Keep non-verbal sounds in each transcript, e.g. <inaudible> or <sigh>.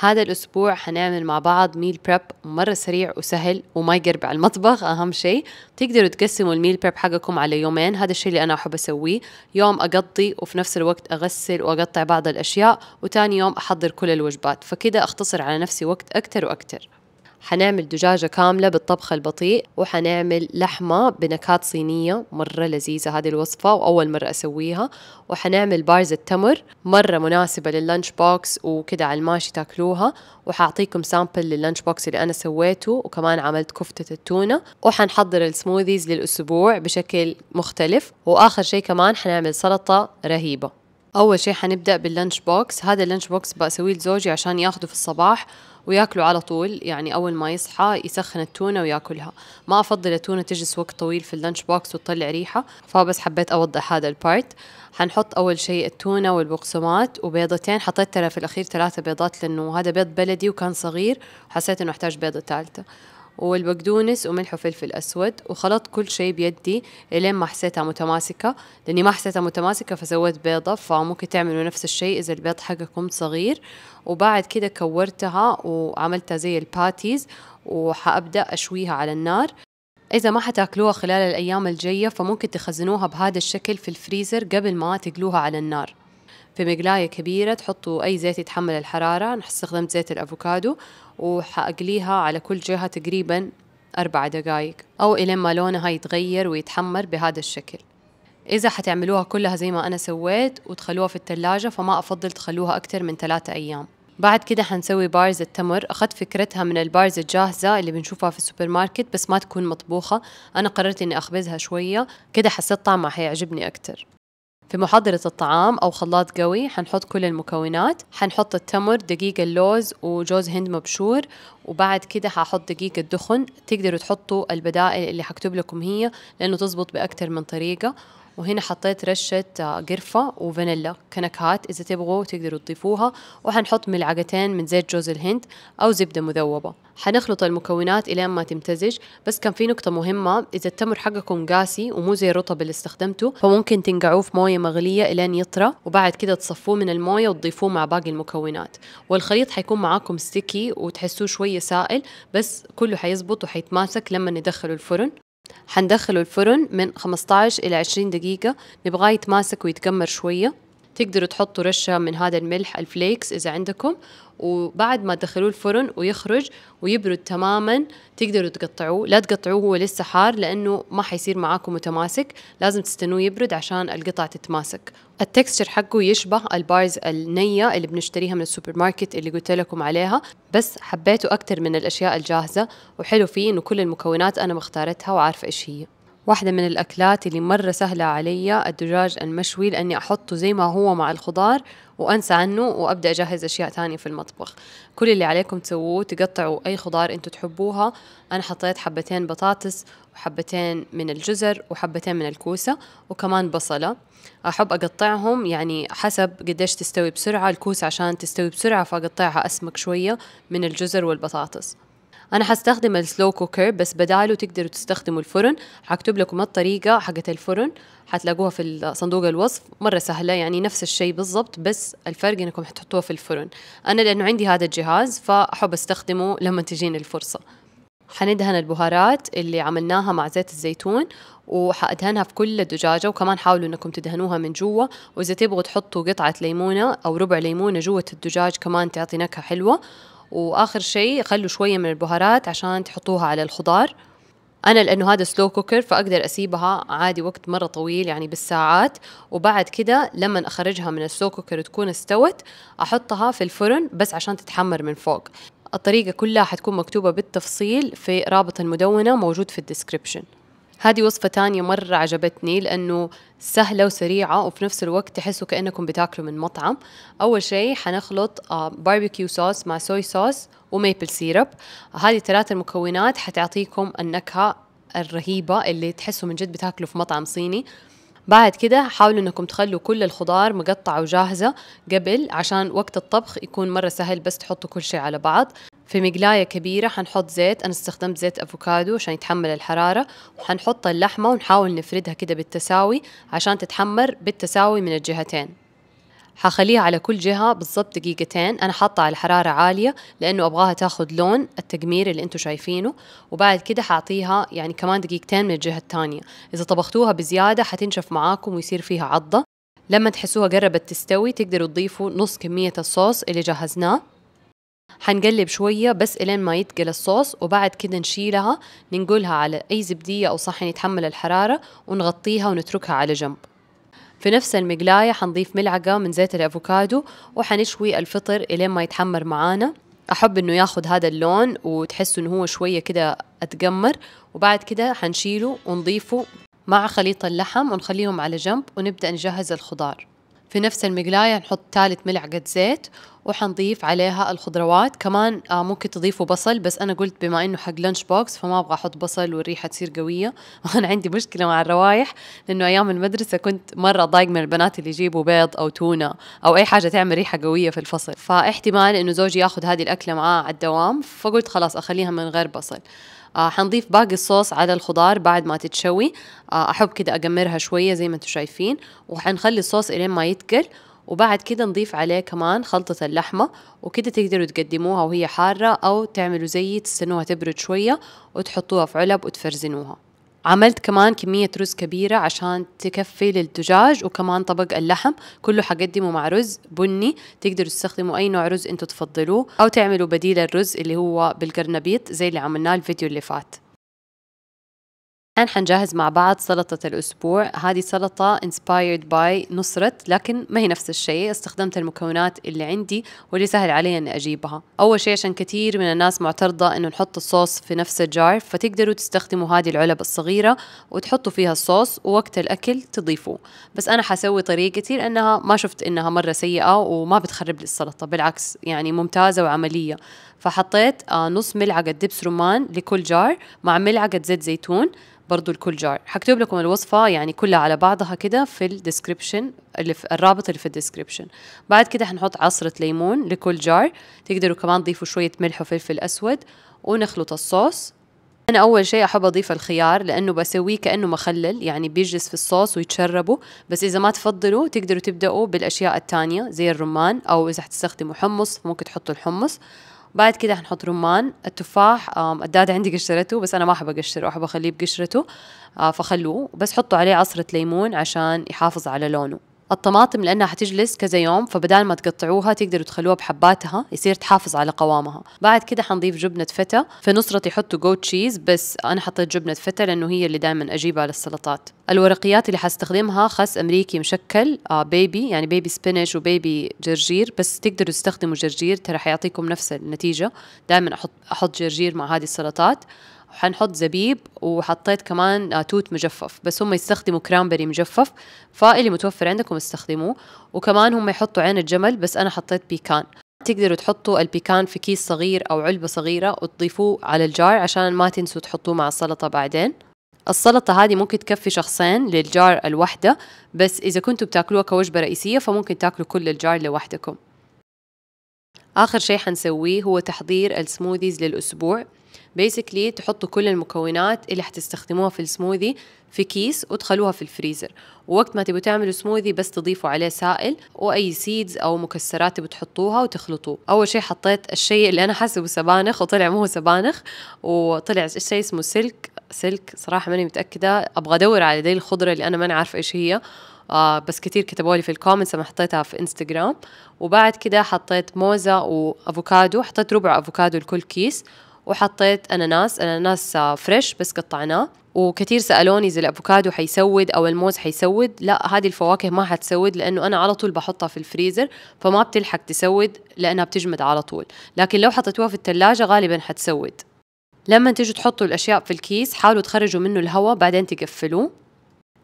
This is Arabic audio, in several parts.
هذا الأسبوع حنعمل مع بعض ميل بريب مرة سريع وسهل وما يقرب على المطبخ أهم شيء تقدروا تقسموا الميل بريب حقكم على يومين هذا الشيء اللي أنا أحب أسويه يوم أقضي وفي نفس الوقت أغسل وأقطع بعض الأشياء وتاني يوم أحضر كل الوجبات فكده أختصر على نفسي وقت أكتر وأكتر حنعمل دجاجة كاملة بالطبخ البطيء وحنعمل لحمة بنكهات صينية مرة لذيذة هذه الوصفة وأول مرة أسويها وحنعمل بارز التمر مرة مناسبة لللانش بوكس وكده على الماشي تاكلوها وحأعطيكم سامبل لللانش بوكس اللي أنا سويته وكمان عملت كفتة التونة وحنحضر السموذيز للأسبوع بشكل مختلف وآخر شيء كمان حنعمل سلطة رهيبة اول شيء حنبدا باللانش بوكس هذا اللانش بوكس بسويه لزوجي عشان ياخذه في الصباح وياكلوا على طول يعني اول ما يصحى يسخن التونه وياكلها ما افضل التونه تجلس وقت طويل في اللانش بوكس وتطلع ريحه فبس حبيت اوضح هذا البارت حنحط اول شيء التونه والبقسماط وبيضتين حطيت ترى في الاخير ثلاثه بيضات لانه هذا بيض بلدي وكان صغير حسيت انه احتاج بيضه ثالثه والبقدونس وملح وفلفل اسود وخلطت كل شيء بيدي لين ما حسيتها متماسكه لاني ما حسيتها متماسكه فسويت بيضه فممكن تعملوا نفس الشيء اذا البيض حقكم صغير وبعد كده كورتها وعملتها زي الباتيز وحابدا اشويها على النار إذا ما حتاكلوها خلال الأيام الجاية فممكن تخزنوها بهذا الشكل في الفريزر قبل ما تقلوها على النار في مقلاية كبيرة تحطوا أي زيت يتحمل الحرارة أنا استخدمت زيت الأفوكادو وحأقليها على كل جهة تقريبا أربع دقايق أو إلين ما لونها يتغير ويتحمر بهذا الشكل إذا حتعملوها كلها زي ما أنا سويت وتخلوها في التلاجة فما أفضل تخلوها أكتر من ثلاثة أيام بعد كده حنسوي بارز التمر أخذت فكرتها من البارز الجاهزة اللي بنشوفها في السوبر ماركت بس ما تكون مطبوخة أنا قررت أني أخبزها شوية كده حسيت طعمها حيعجبني أكتر في محضرة الطعام أو خلاط قوي حنحط كل المكونات حنحط التمر دقيق اللوز وجوز هند مبشور وبعد كده هحط دقيق الدخن تقدروا تحطوا البدائل اللي حكتب لكم هي لأنه تزبط بأكتر من طريقة وهنا حطيت رشة آه، قرفة وفانيلا كنكهات إذا تبغوا تقدروا تضيفوها وحنحط ملعقتين من زيت جوز الهند أو زبدة مذوبة حنخلط المكونات إلى ما تمتزج بس كان في نقطة مهمة إذا التمر حقكم قاسي ومو زي الرطب اللي استخدمته فممكن تنقعوه في موية مغلية إلين يطرى وبعد كده تصفوه من الموية وتضيفوه مع باقي المكونات والخليط حيكون معاكم ستيكي وتحسوه شوية سائل بس كله حيزبط وحيتماسك لما ندخله الفرن حندخله الفرن من 15 إلى 20 دقيقة نبغاه يتماسك ويتكمر شوية تقدروا تحطوا رشة من هذا الملح الفليكس إذا عندكم وبعد ما تدخلوه الفرن ويخرج ويبرد تماما تقدروا تقطعوه لا تقطعوه هو لسه حار لأنه ما حيصير معاكم متماسك لازم تستنوه يبرد عشان القطع تتماسك التكستشر حقه يشبه البارز النية اللي بنشتريها من السوبر ماركت اللي قلت لكم عليها بس حبيته أكتر من الأشياء الجاهزة وحلو فيه إنه كل المكونات أنا مختارتها وعارفة إيش هي واحدة من الأكلات اللي مرة سهلة علي الدجاج المشوي لأني أحطه زي ما هو مع الخضار وأنسى عنه وأبدأ أجهز أشياء تانية في المطبخ كل اللي عليكم تسووه تقطعوا أي خضار أنتوا تحبوها أنا حطيت حبتين بطاطس وحبتين من الجزر وحبتين من الكوسة وكمان بصلة أحب أقطعهم يعني حسب قديش تستوي بسرعة الكوسة عشان تستوي بسرعة فأقطعها أسمك شوية من الجزر والبطاطس انا حستخدم السلو كوكر بس بداله تقدروا تستخدموا الفرن حكتب لكم الطريقه حقت الفرن حتلاقوها في صندوق الوصف مره سهله يعني نفس الشيء بالضبط بس الفرق انكم حتحطوها في الفرن انا لانه عندي هذا الجهاز فاحب استخدمه لما تجيني الفرصه حندهن البهارات اللي عملناها مع زيت الزيتون وحأدهنها في كل الدجاجة وكمان حاولوا انكم تدهنوها من جوا وإذا تبغوا تحطوا قطعة ليمونة أو ربع ليمونة جوة الدجاج كمان تعطي نكهة حلوة واخر شيء خلوا شويه من البهارات عشان تحطوها على الخضار انا لانه هذا سلو كوكر فاقدر اسيبها عادي وقت مره طويل يعني بالساعات وبعد كده لما اخرجها من السلو كوكر تكون استوت احطها في الفرن بس عشان تتحمر من فوق الطريقه كلها حتكون مكتوبه بالتفصيل في رابط المدونه موجود في الديسكربشن هذه وصفة تانية مرة عجبتني لأنه سهلة وسريعة وفي نفس الوقت تحسوا كأنكم بتاكلوا من مطعم أول شيء حنخلط باربيكيو آه، صوص مع سوي صوص وميبل سيرب هذه ثلاثة المكونات حتعطيكم النكهة الرهيبة اللي تحسوا من جد بتاكلوا في مطعم صيني بعد كده حاولوا انكم تخلوا كل الخضار مقطعه وجاهزه قبل عشان وقت الطبخ يكون مره سهل بس تحطوا كل شيء على بعض في مقلاية كبيرة حنحط زيت أنا استخدمت زيت أفوكادو عشان يتحمل الحرارة وحنحط اللحمة ونحاول نفردها كده بالتساوي عشان تتحمر بالتساوي من الجهتين حخليها على كل جهة بالضبط دقيقتين أنا حاطة على حرارة عالية لأنه أبغاها تاخد لون التقمير اللي أنتوا شايفينه وبعد كده حعطيها يعني كمان دقيقتين من الجهة التانية إذا طبختوها بزيادة حتنشف معاكم ويصير فيها عضة لما تحسوها قربت تستوي تقدروا تضيفوا نص كمية الصوص اللي جهزناه حنقلب شوية بس إلين ما يتقل الصوص وبعد كده نشيلها ننقلها على أي زبدية أو صحن يتحمل الحرارة ونغطيها ونتركها على جنب في نفس المقلاية حنضيف ملعقة من زيت الأفوكادو وحنشوي الفطر إلين ما يتحمر معانا أحب إنه ياخد هذا اللون وتحس إنه هو شوية كده أتقمر وبعد كده حنشيله ونضيفه مع خليط اللحم ونخليهم على جنب ونبدأ نجهز الخضار في نفس المقلاية نحط ثالث ملعقة زيت وحنضيف عليها الخضروات كمان آه ممكن تضيفوا بصل بس أنا قلت بما إنه حق لانش بوكس فما أبغى أحط بصل والريحة تصير قوية <laughs> وأنا عندي مشكلة مع الروايح لأنه أيام المدرسة كنت مرة ضايق من البنات اللي يجيبوا بيض أو تونة أو أي حاجة تعمل ريحة قوية في الفصل فاحتمال إنه زوجي ياخذ هذه الأكلة معاه على الدوام فقلت خلاص أخليها من غير بصل آه حنضيف باقي الصوص على الخضار بعد ما تتشوي آه أحب كده أقمرها شوية زي ما انتم شايفين وحنخلي الصوص إلين ما يتقل وبعد كده نضيف عليه كمان خلطة اللحمة وكده تقدروا تقدموها وهي حارة أو تعملوا زي تستنوها تبرد شوية وتحطوها في علب وتفرزنوها عملت كمان كمية رز كبيرة عشان تكفي للدجاج وكمان طبق اللحم كله حقدمه مع رز بني تقدروا تستخدموا أي نوع رز أنتوا تفضلوه أو تعملوا بديل الرز اللي هو بالقرنبيط زي اللي عملناه الفيديو اللي فات الآن حنجهز مع بعض سلطة الأسبوع هذه سلطة inspired by نصرة لكن ما هي نفس الشيء استخدمت المكونات اللي عندي واللي سهل علي أن أجيبها أول شيء عشان كثير من الناس معترضة أنه نحط الصوص في نفس الجار فتقدروا تستخدموا هذه العلب الصغيرة وتحطوا فيها الصوص ووقت الأكل تضيفوه بس أنا حسوي طريقتي لأنها ما شفت أنها مرة سيئة وما بتخرب لي السلطة بالعكس يعني ممتازة وعملية فحطيت آه، نص ملعقة دبس رمان لكل جار مع ملعقة زيت زيتون برضو الكول جار حكتب لكم الوصفة يعني كلها على بعضها كده في الديسكريبشن اللي في الرابط اللي في الديسكريبشن بعد كده هنحط عصرة ليمون لكل جار تقدروا كمان تضيفوا شوية ملح وفلفل أسود ونخلط الصوص أنا أول شيء أحب أضيف الخيار لأنه بسويه كأنه مخلل يعني بيجلس في الصوص ويتشربوا بس إذا ما تفضلوا تقدروا تبدأوا بالأشياء التانية زي الرمان أو إذا حتستخدموا حمص ممكن تحطوا الحمص بعد كده حنحط رمان التفاح الدادة عندي قشرته بس انا ما احب اقشره احب اخليه بقشرته آه، فخلوه بس حطوا عليه عصره ليمون عشان يحافظ على لونه الطماطم لانها حتجلس كذا يوم فبدال ما تقطعوها تقدروا تخلوها بحباتها يصير تحافظ على قوامها بعد كده حنضيف جبنه فتا في نصرتي حطوا جوت تشيز بس انا حطيت جبنه فتا لانه هي اللي دائما اجيبها للسلطات الورقيات اللي حستخدمها خس امريكي مشكل آه بيبي يعني بيبي سبينش وبيبي جرجير بس تقدروا تستخدموا جرجير ترى حيعطيكم نفس النتيجه دائما احط احط جرجير مع هذه السلطات حنحط زبيب وحطيت كمان آه، توت مجفف بس هم يستخدموا كرامبري مجفف فاللي متوفر عندكم استخدموه وكمان هم يحطوا عين الجمل بس انا حطيت بيكان تقدروا تحطوا البيكان في كيس صغير او علبه صغيره وتضيفوه على الجار عشان ما تنسوا تحطوه مع السلطه بعدين السلطة هذه ممكن تكفي شخصين للجار الوحدة بس إذا كنتوا بتاكلوها كوجبة رئيسية فممكن تاكلوا كل الجار لوحدكم آخر شيء حنسويه هو تحضير السموذيز للأسبوع بيسكلي تحطوا كل المكونات اللي حتستخدموها في السموذي في كيس وتخلوها في الفريزر ووقت ما تبوا تعملوا سموذي بس تضيفوا عليه سائل واي سيدز او مكسرات تبوا تحطوها وتخلطوه اول شيء حطيت الشيء اللي انا حاسبه سبانخ وطلع مو سبانخ وطلع شيء اسمه سلك سلك صراحه ماني متاكده ابغى ادور على دي الخضره اللي انا ماني عارفه ايش هي آه بس كتير كتبوا لي في الكومنتس لما حطيتها في انستغرام وبعد كده حطيت موزه وافوكادو حطيت ربع افوكادو لكل كيس وحطيت اناناس اناناس فريش بس قطعناه وكثير سالوني اذا الافوكادو حيسود او الموز حيسود لا هذه الفواكه ما حتسود لانه انا على طول بحطها في الفريزر فما بتلحق تسود لانها بتجمد على طول لكن لو حطيتوها في الثلاجه غالبا حتسود لما تيجوا تحطوا الاشياء في الكيس حاولوا تخرجوا منه الهواء بعدين تقفلوه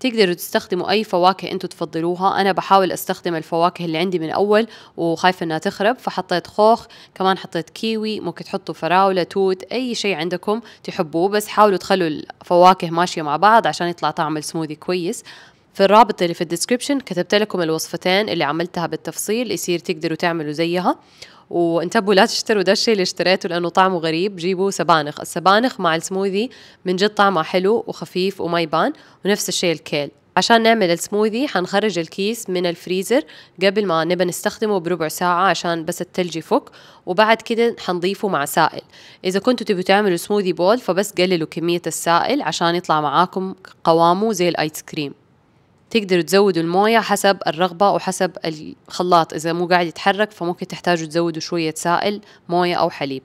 تقدروا تستخدموا اي فواكه أنتوا تفضلوها انا بحاول استخدم الفواكه اللي عندي من اول وخايفه انها تخرب فحطيت خوخ كمان حطيت كيوي ممكن تحطوا فراوله توت اي شيء عندكم تحبوه بس حاولوا تخلوا الفواكه ماشيه مع بعض عشان يطلع طعم السموذي كويس في الرابط اللي في الديسكربشن كتبت لكم الوصفتين اللي عملتها بالتفصيل يصير تقدروا تعملوا زيها وانتبهوا لا تشتروا ده الشيء اللي اشتريته لانه طعمه غريب جيبوا سبانخ السبانخ مع السموذي من جد طعمها حلو وخفيف وما يبان ونفس الشيء الكيل عشان نعمل السموذي حنخرج الكيس من الفريزر قبل ما نبى نستخدمه بربع ساعة عشان بس التلج يفك وبعد كده حنضيفه مع سائل إذا كنتوا تبوا تعملوا سموذي بول فبس قللوا كمية السائل عشان يطلع معاكم قوامه زي الآيس كريم تقدروا تزودوا الموية حسب الرغبة وحسب الخلاط إذا مو قاعد يتحرك فممكن تحتاجوا تزودوا شوية سائل موية أو حليب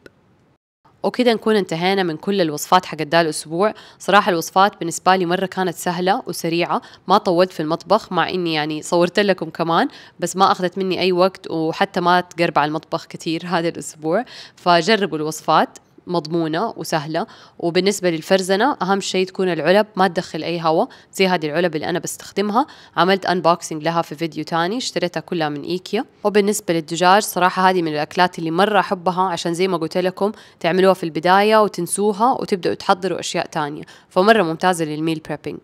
وكده نكون انتهينا من كل الوصفات حق ده الأسبوع صراحة الوصفات بالنسبة لي مرة كانت سهلة وسريعة ما طولت في المطبخ مع إني يعني صورت لكم كمان بس ما أخذت مني أي وقت وحتى ما تقرب على المطبخ كتير هذا الأسبوع فجربوا الوصفات مضمونة وسهلة وبالنسبة للفرزنة أهم شيء تكون العلب ما تدخل أي هواء زي هذه العلب اللي أنا بستخدمها عملت أنبوكسينج لها في فيديو تاني اشتريتها كلها من إيكيا وبالنسبة للدجاج صراحة هذه من الأكلات اللي مرة أحبها عشان زي ما قلت لكم تعملوها في البداية وتنسوها وتبدأوا تحضروا أشياء تانية فمرة ممتازة للميل بريبينج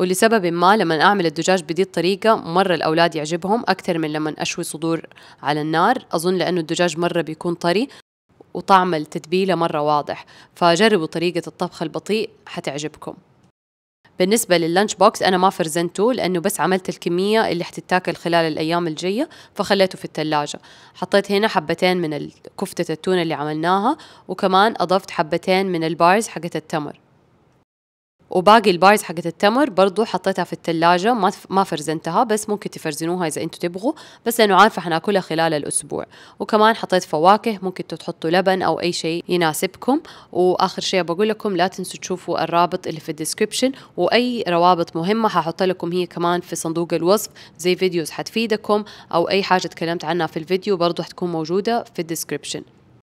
ولسبب ما لما أعمل الدجاج بدي الطريقة مرة الأولاد يعجبهم أكثر من لما أشوي صدور على النار أظن لأنه الدجاج مرة بيكون طري وطعم التتبيلة مرة واضح فجربوا طريقة الطبخ البطيء حتعجبكم بالنسبة لللانش بوكس أنا ما فرزنته لأنه بس عملت الكمية اللي حتتاكل خلال الأيام الجاية فخليته في الثلاجة حطيت هنا حبتين من كفتة التونة اللي عملناها وكمان أضفت حبتين من البارز حقت التمر وباقي البايز حقت التمر برضو حطيتها في الثلاجة ما ما فرزنتها بس ممكن تفرزنوها إذا أنتوا تبغوا بس لأنه عارفة حناكلها خلال الأسبوع وكمان حطيت فواكه ممكن تحطوا لبن أو أي شيء يناسبكم وآخر شيء بقول لكم لا تنسوا تشوفوا الرابط اللي في الديسكربشن وأي روابط مهمة ححط لكم هي كمان في صندوق الوصف زي فيديوز حتفيدكم أو أي حاجة تكلمت عنها في الفيديو برضو حتكون موجودة في الديسكربشن